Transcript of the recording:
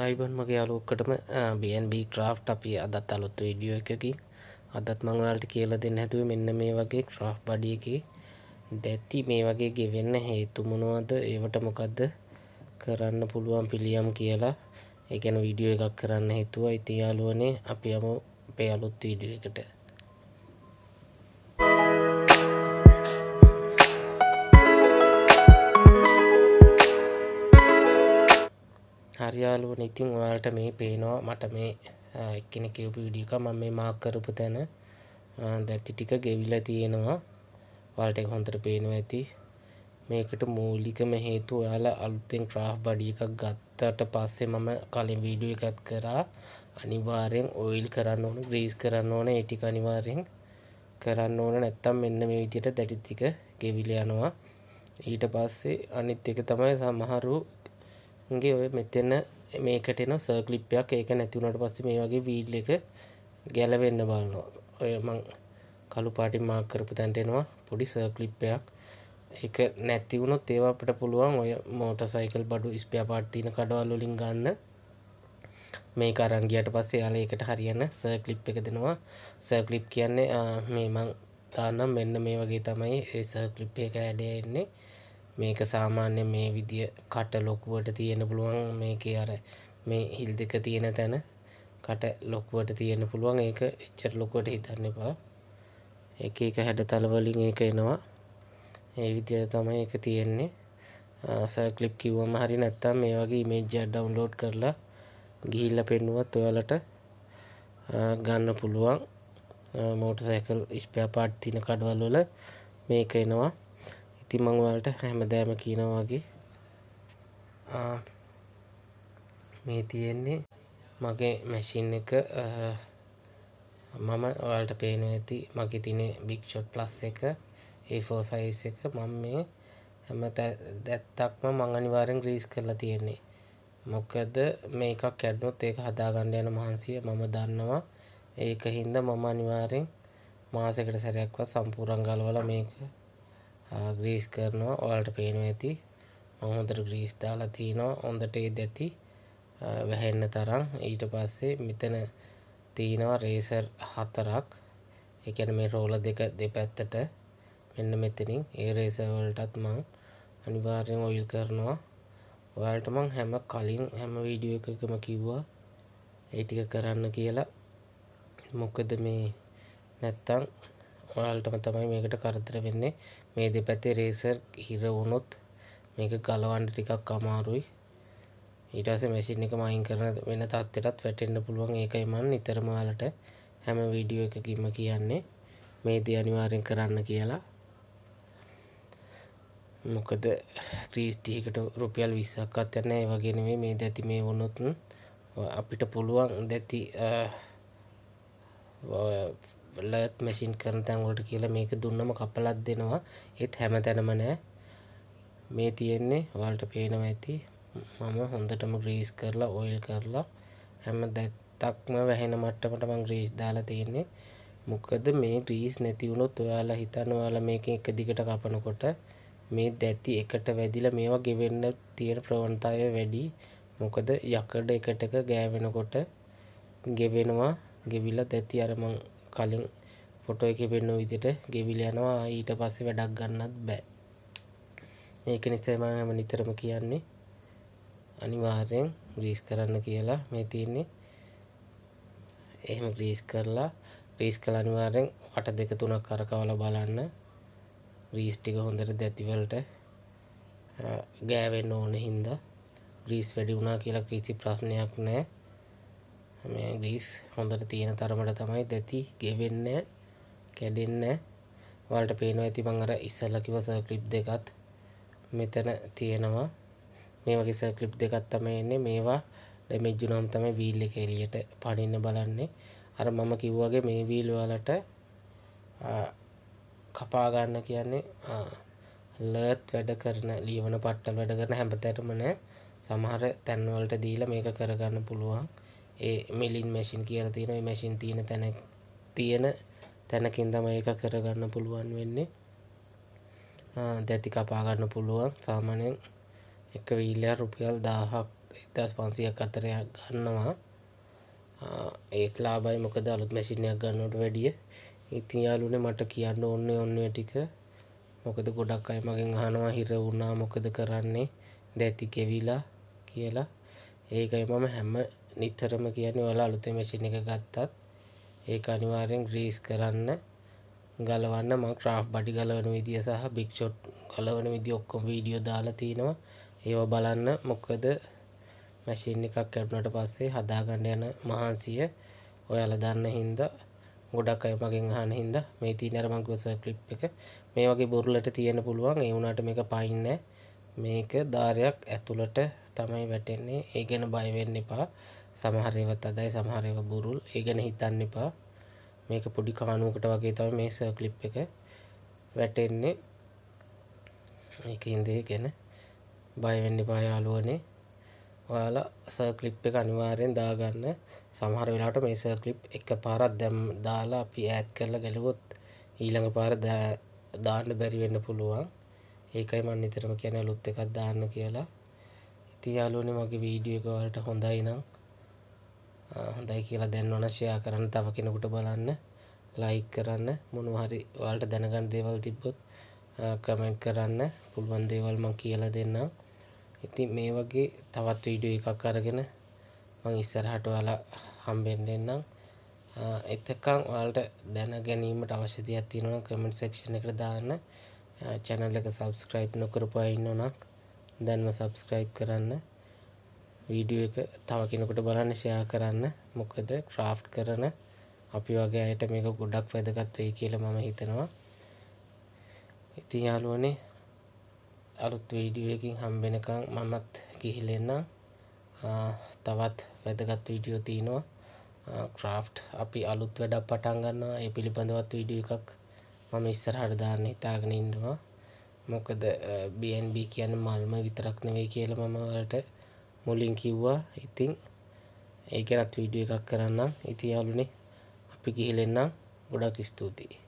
අයිබන් මගේ අලුක්කටම BNB craft අපි අදත් අලොත් විඩියෝ එකකි අදත් මංවලට කියලා දෙන්න හැතුව මෙන්න මේ වගේ ක්‍රාෆ් බඩිය එක දැත්ති මේ වගේ ගෙවෙන්න හේතුමනවාද ඒවට මොකක්ද කරන්න පුළුවන් පිළියම් කියලා එකන විඩියෝ එකක් කරන්න හිතුව ඉතියාලුවනේ අපි යම පේ අලුත් විඩියෝ එකට හරියාලුවන ඉතින් ඔයාලට මේ පේනවා මට මේ එක්කෙන කිව්පු විඩිය එක මම මේ මාක් කරපු තැන දැති ටික ගෙවිලා තියෙනවා වලට එක හොඳට පේනවා ඇති මේකට මූලිකම හේතු ඔයාලා අලුතෙන් ක්‍රාහ් බඩිය එකක් ගත්තට පස්සේ මම කලින් වීඩියෝ එකත් කරා අනිවාර්යෙන් ඔයිල් කරන්න ඕන ග්‍රීස් කරන්න ඕන ඒ ටික අනිවාර්යෙන් කරන්න ඕන නැත්තම් මෙන්න මේ විදිහට දැටි ටික ගෙවිලා යනවා ඊට පස්සේ අනිත් එක තමයි සමහරු ගේ ඔය මෙතන මේකටන සර්කලිප්යක් ඒක නැතිවුණට පස්සේ මේ වගේ වීඩ්ල එක ගැලවෙන්න බලනවා ඔය මං කළු පාටි මාක් කරපු තැන්ටෙනවා පොඩි සර්කලිප්පයක් එක නැතිවුණොත් ඒවා අපට පුළුවන් ඔය මෝට සයිකල් බඩු ස්පියාපාට්තින කඩවල්ලොලින් ගන්න මේ කරංගියට පස්සේ යාල එකට හරියන්න සර්කලිප් එක දෙනවා සර්කලිප් කියන්නේ මේ මං තානම් මෙන්න මේ වගේ තමයි ඒ සර්කලිප් එක ඇඩයන්නේ මේක සාමාන්‍ය මේ විදිය කට ලොකුවට තියෙන පුළුවන් මේකේ අර මේ හිල් දෙක තියෙන තැන කට ලොකුවට තියෙන පුළුවන් ඒක එච්චර ලොකුවට හිතන්න එපා එක එක හැඩතල වලින් ඒක එනවා ඒ විදියට තමයි ඒක තියෙන්නේ සර් ක්ලිප් කිව්වම හරි නැත්තම් මේ වගේ ඉමේජ් එකක් ඩවුන්ලෝඩ් කරලා ගිහිල්ලා පෙන්නුවත් ඔයාලට ගන්න පුළුවන් මෝටර් සයිකල් ස්පෙයා පාර්ට් තියෙන කඩවල වල මේක එනවා ඉතින් මම ඔයාලට හැමදාම කියනවා වගේ මේ තියෙන්නේ මගේ මැෂින් එක මම ඔයාලට පේනවා ඇති මගේ තියෙන big shot plus එක A4 size එක මම මේ හැම දැත්තක්ම මම අනිවාර්යෙන් ග්‍රීස් කරලා තියෙන්නේ මොකද මේකක් කැඩුනොත් ඒක හදාගන්න යන මහන්සිය මම දන්නවා ඒක හින්දා මම අනිවාර්යෙන් මාසෙකට සැරයක්වත් සම්පූර්ණ ගලවලා මේක ග්‍රීස් කරනවා ඔයාලට පේනවා ඇති මම හොඳට ග්‍රීස් දාලා තිනවා හොඳට ඒ දැති වැහෙන්න තරම් ඊට පස්සේ මෙතන තිනවා රේසර් හතරක් ඒ කියන්නේ මේ රෝල දෙක දෙපැත්තට මෙන්න මෙතනින් ඒ රේසර් වලටත් මම අනිවාර්යෙන් ඔයිල් කරනවා ඔයාලට මං හැම කලින් හැම වීඩියෝ එකකම කිව්වා ඒ ටික කරන්න කියලා මොකද මේ නැත්තම් ඔයාලටම තමයි මේකට කරදර වෙන්නේ මේ දෙපැත්තේ රේසර් හිර වුණොත් මේක ගලවන්න ටිකක් අමාරුයි ඊට පස්සේ මැෂින් එක මයින් කරන වෙන තත්ත්වයටත් වැටෙන්න පුළුවන් ඒකයි මම නිතරම ඔයාලට හැම වීඩියෝ එකකින්ම කියන්නේ මේ දේ අනිවාර්යෙන් කරන්න කියලා මොකද ක්‍රීස් 30කට රුපියල් 20ක්වත් යන ඒ වගේ නෙමෙයි මේ දැති මේ වුණොත් අපිට පුළුවන් දැති ලර්ත් මැසින් කරන තැන්වලට කියලා මේක දුන්නම කපලක් දෙනවා ඒත් හැම තැනම නෑ මේ තියෙන්නේ වලට පේනවා ඇති මම හොඳටම ග්‍රීස් කරලා ඔයිල් කරලා හැම දැක්තක්ම වැහෙන මට්ටමට මං ග්‍රීස් දාලා තියෙන්නේ මොකද මේ ග්‍රීස් නැති වුණොත් ඔයාලා හිතන්න ඔයාලා මේක එක දිගට කපනකොට මේ දැති එකට වැදිලා මේවා ගෙවෙන්න තියෙන ප්‍රවණතාවය වැඩි මොකද යකඩ එකට ගෑවෙනකොට ගෙවෙනවා ගෙවිලා දැති අර මං කලින් ෆොටෝ එකේ පෙන්වන විදිහට ගෙවිලා යනවා ඊට පස්සේ වැඩක් ගන්නත් බෑ ඒක නිසා මම හැම නිතරම කියන්නේ අනිවාර්යෙන් ග්‍රීස් කරන්න කියලා මේ තියෙන්නේ එහෙම ග්‍රීස් කරලා ග්‍රීස් කළ අනිවාර්යෙන් වට දෙක තුනක් කරකවලා බලන්න ග්‍රීස් ටික හොඳට දැති වලට ගෑවෙන්න ඕන හින්දා ග්‍රීස් වැඩි වුණා කියලා කිසි ප්‍රශ්නයක් නැහැ මේ ග්‍රීස් හොඳට තියෙන තරමට තමයි දැති ගෙවෙන්න කැඩෙන්න වලට පේනවා ඇති මං අර ඉස්සල්ල කිව්ව සර්ක්ලිප් දෙකත් මෙතන තියෙනවා මේ වගේ සර්ක්ලිප් දෙකක් තමයි එන්නේ මේවා ඩැමේජ් වුණාම තමයි වීල් එක එළියට පනින්න බලන්නේ අර මම කිව්වාගේ මේ වීල් වලට කපා ගන්න කියන්නේ ලර්ත් වැඩ කරන ලියවන පට්ටල් වැඩ කරන හැමතැනම නෑ සමහර තැන් වලට දීලා මේක කරගන්න පුළුවන් ඒ මිලින් මැසින් කියල තියෙන මැසින් තියෙන තැන තියෙන තැනකින් තම ඒක කරගන්න පුළුවන් වෙන්නේ දැති කපාගන්න පුළුවන් සාමානයෙන් එක වීලයා රුපියල් දාහක් එදස් පන්සියක් අතරයක් ගන්නවා ඒත් ලාබයි මොකද අලුත් මැසිනයක් ගන්නට වැඩිය ඉතින් යාලුනේ මට කියන්න ඔන්නේ ඔන්නේ ටික මොකද ගොඩක් අය මගෙන් අහනවා හිර වුණා මොකද කරන්නේ දැති කෙවිලා කියලා ඒකයි මම හැම නිතරම කියන්නේ ඔයාලා අලුතෙන් මැෂින් එක ගත්තත් ඒක අනිවාර්යෙන් ග්‍රීස් කරන්න ගලවන්න මම ක්‍රාෆ් බඩි ගලවන විදිය සහ බිග් ෂොට් ගලවන විදිය ඔක්කොම වීඩියෝ දාලා තිනවා ඒවා බලන්න මොකද මැෂින් එකක් කැඩුණාට පස්සේ හදාගන්න යන මහන්සිය ඔයාලා දන්න හින්දා ගොඩක් අය මගෙන් අහන හින්දා මේ තියෙන අර මම ගොස ක්ලිප් එක මේ වගේ බොරුලට තියෙන්න පුළුවන් ඒ වුණාට මේක පයින් මේක ධාරයක් ඇතුළට තමයි වැටෙන්නේ ඒ ගැන බය වෙන්න එපා සමහර ඒවා තදයි සමහර ඒවා බුරුල් ඒ ගැන හිතන්න එපා මේක පොඩි කාණුවකට වගේ තමයි මේ සර්ක්ලිප් එක වැටෙන්නේ ඒකින්ද ගැන බය වෙන්න එපා යාළුවනේ ඔයාලා සර්ක්ලිප් එක අනිවාර්යෙන් දාගන්න සමහර වෙලාවට මේ සර්ක්ලිප් එකපාරක් දැම් දාලා අපි ඈඩ් කරලා ගලුවොත් ඊළඟ පාර දාන්න බැරි වෙන්න පුළුවන් ඒකයි මම නිතරම කියන්නේ අලුත් එකක් දාන්න කියලා ඉතින් යාළුවනේ මගේ වීඩියෝ එක වලට හොඳයි නම් හොඳයි කියලා දැන් ඕන ෂෙයා කරන්න තව කෙනෙකුට බලන්න ලයික් කරන්න මොනවා හරි ඔයාලට දැනගන්න දේවල් තිබ්බොත් කමෙන්ට් කරන්න පුළුවන් දේවල් මම කියලා දෙන්නම්. ඉතින් මේ වගේ තවත් වීඩියෝ එකක් අරගෙන මම ඉස්සරහට ඔයාලා හම්බෙන්න එන්නම්. එතකන් ඔයාලට දැන ගැනීමට අවශ්‍ය දේවල් තියෙනවා නම් කමෙන්ට් සෙක්ෂන් එකට දාන්න. channel එක subscribe නොකරපුවා ඉන්නෝ නම් දැන්ම subscribe කරන්න. වීඩියෝ එක තව කෙනෙකුට බලන්න ෂෙයා කරන්න මොකද ක්‍රාෆ්ට් කරන අපි වගේ අයට මේක ගොඩක් වැදගත් වෙයි කියලා මම හිතනවා ඉතින් යාළුවනේ අලුත් වීඩියෝ එකකින් හම්බෙනකන් මමත් ගිහිල්ලා එන්නම් තවත් වැදගත් වීඩියෝ තියෙනවා ක්‍රාෆ්ට් අපි අලුත් වැඩක් පටන් ගන්නවා ඒ පිළිබඳවත් වීඩියෝ එකක් මම ඉස්සරහට දාන්න හිතාගෙන ඉන්නවා මොකද BNB කියන්නේ මල්ම විතරක් නෙවෙයි කියලා මම ඔයාලට මුලින් කිව්වා ඉතිං ඒ ගැනත් වීඩිය එකක් කරන්න ඉතියාලුනේ අපි ගිහිලෙන්නම් ගොඩක් ස්තුතියි